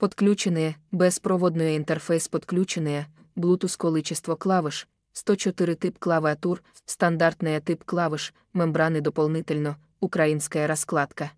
Подключенные, беспроводной інтерфейс, подключене, Bluetooth количество клавиш, 104 тип клавиатур, стандартная тип клавиш, мембрани дополнительно, українська розкладка.